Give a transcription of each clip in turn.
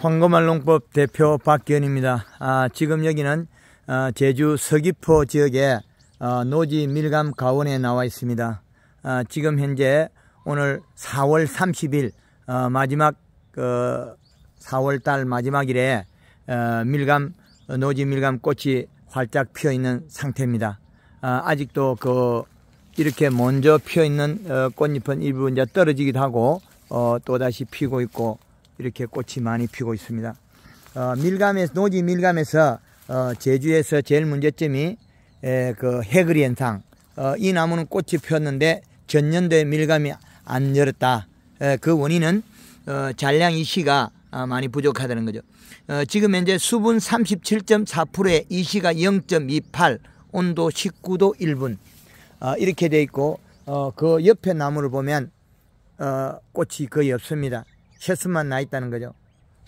황금알롱법 대표 박기현입니다. 아, 지금 여기는 아, 제주 서귀포 지역의 아, 노지 밀감 가원에 나와 있습니다. 아, 지금 현재 오늘 4월 30일 어, 마지막 어, 4월달 마지막일에 어, 밀감 노지 밀감 꽃이 활짝 피어 있는 상태입니다. 아, 아직도 그 이렇게 먼저 피어 있는 어, 꽃잎은 일부 이제 떨어지기도 하고 어, 또 다시 피고 있고 이렇게 꽃이 많이 피고 있습니다. 어, 밀감에서 노지 밀감에서 어, 제주에서 제일 문제점이 에, 그 해그리 현상. 어, 이 나무는 꽃이 피는데 전년도에 밀감이 안 열었다. 에, 그 원인은 어, 잔량 이시가 아, 많이 부족하다는 거죠. 어, 지금 현재 수분 37.4%에 이시가 0.28, 온도 19도 1분 어, 이렇게 돼 있고 어, 그 옆에 나무를 보면 어, 꽃이 거의 없습니다. 셋만 나 있다는 거죠.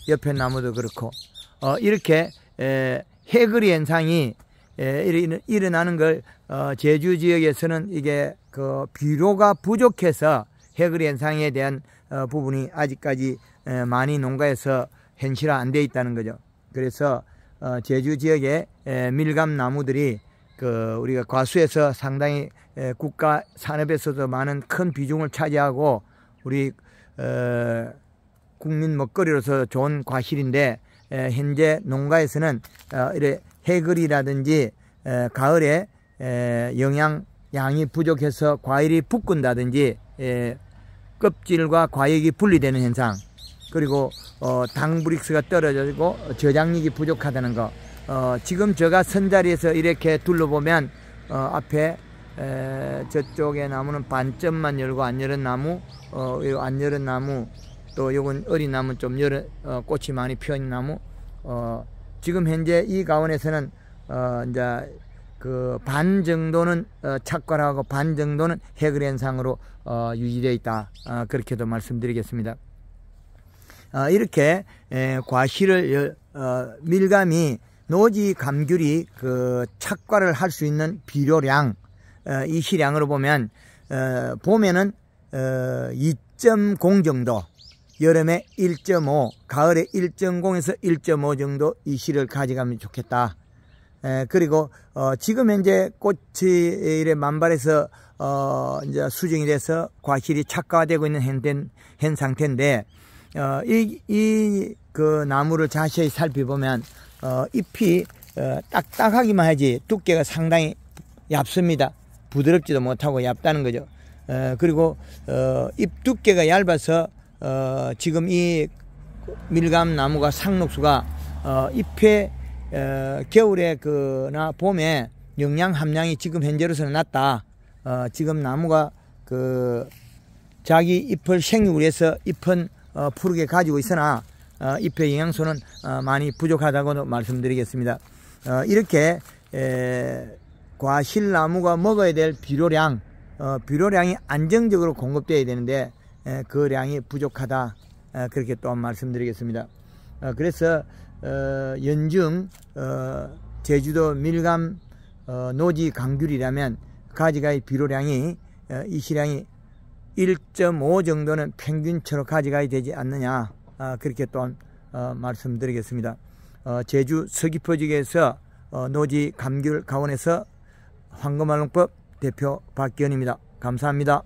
옆에 나무도 그렇고 어, 이렇게 에, 해그리 현상이 에, 일어나는 걸 어, 제주 지역에서는 이게 그 비료가 부족해서 해그리 현상에 대한 어, 부분이 아직까지 에, 많이 농가에서 현실화 안돼 있다는 거죠. 그래서 어, 제주 지역의 밀감 나무들이 그 우리가 과수에서 상당히 에, 국가 산업에서도 많은 큰 비중을 차지하고 우리 어, 국민 먹거리로서 좋은 과실인데 현재 농가에서는 어, 이래 해글이라든지 가을에 영양 양이 부족해서 과일이 붓군다든지 껍질과 과육이 분리되는 현상 그리고 어, 당브릭스가 떨어지고 저장력이 부족하다는 것 어, 지금 제가 선자리에서 이렇게 둘러보면 앞에 저쪽에 나무는 반점만 열고 안 열은 나무 안 열은 나무 또 요건 어린 나무 좀 여러 어, 꽃이 많이 피어있 나무 어, 지금 현재 이가운데서는 어, 이제 그 반 정도는 어, 착과하고 반 정도는 해그랜상으로 어, 유지되어 있다 어, 그렇게도 말씀드리겠습니다. 어, 이렇게 에, 과실을 어, 밀감이 노지 감귤이 그 착과를 할 수 있는 비료량 어, 이 시량으로 보면 어, 보면은 어, 2.0 정도 여름에 1.5, 가을에 1.0에서 1.5 정도 이 실을 가져가면 좋겠다. 에, 그리고 어, 지금 현재 꽃이 이래 만발해서 어, 이제 수정이 돼서 과실이 착과되고 있는 현된, 현 상태인데 어, 이, 이그 나무를 자세히 살펴보면 어, 잎이 어, 딱딱하기만 하지 두께가 상당히 얇습니다. 부드럽지도 못하고 얇다는 거죠. 어, 그리고 어, 잎 두께가 얇아서 어, 지금 이 밀감 나무가 상록수가 어, 잎에 어, 겨울에 그나 봄에 영양 함량이 지금 현재로서는 낮다. 어, 지금 나무가 그 자기 잎을 생육을 해서 잎은 어, 푸르게 가지고 있으나 어, 잎의 영양소는 어, 많이 부족하다고 말씀드리겠습니다. 어, 이렇게 에, 과실나무가 먹어야 될 비료량, 어, 비료량이 안정적으로 공급되어야 되는데 그 량이 부족하다 그렇게 또 말씀드리겠습니다. 어, 그래서 어, 연중 어, 제주도 밀감 노지 강귤이라면 가지가의 비료량이 이시량이 1.5 정도는 평균처럼 가지가 되지 않느냐 아, 그렇게 또 말씀드리겠습니다. 제주 서귀포 지역에서 노지 감귤 가원에서 황금알롱법 대표 박기현입니다. 감사합니다.